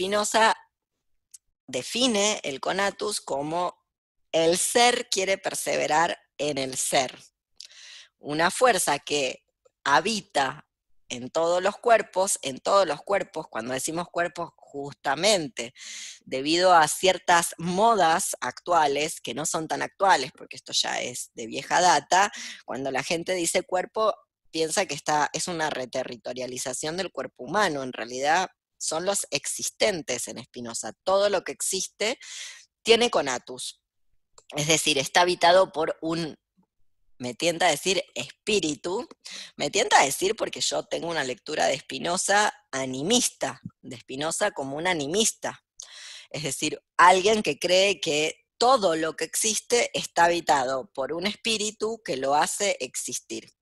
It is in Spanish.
Spinoza define el conatus como el ser quiere perseverar en el ser. Una fuerza que habita en todos los cuerpos, en todos los cuerpos, cuando decimos cuerpos justamente, debido a ciertas modas actuales, que no son tan actuales, porque esto ya es de vieja data, cuando la gente dice cuerpo, piensa que está, es una reterritorialización del cuerpo humano, en realidad son los existentes en Spinoza. Todo lo que existe tiene conatus. Es decir, está habitado por un, me tienta a decir, espíritu. Me tienta a decir porque yo tengo una lectura de Spinoza animista, de Spinoza como un animista. Es decir, alguien que cree que todo lo que existe está habitado por un espíritu que lo hace existir.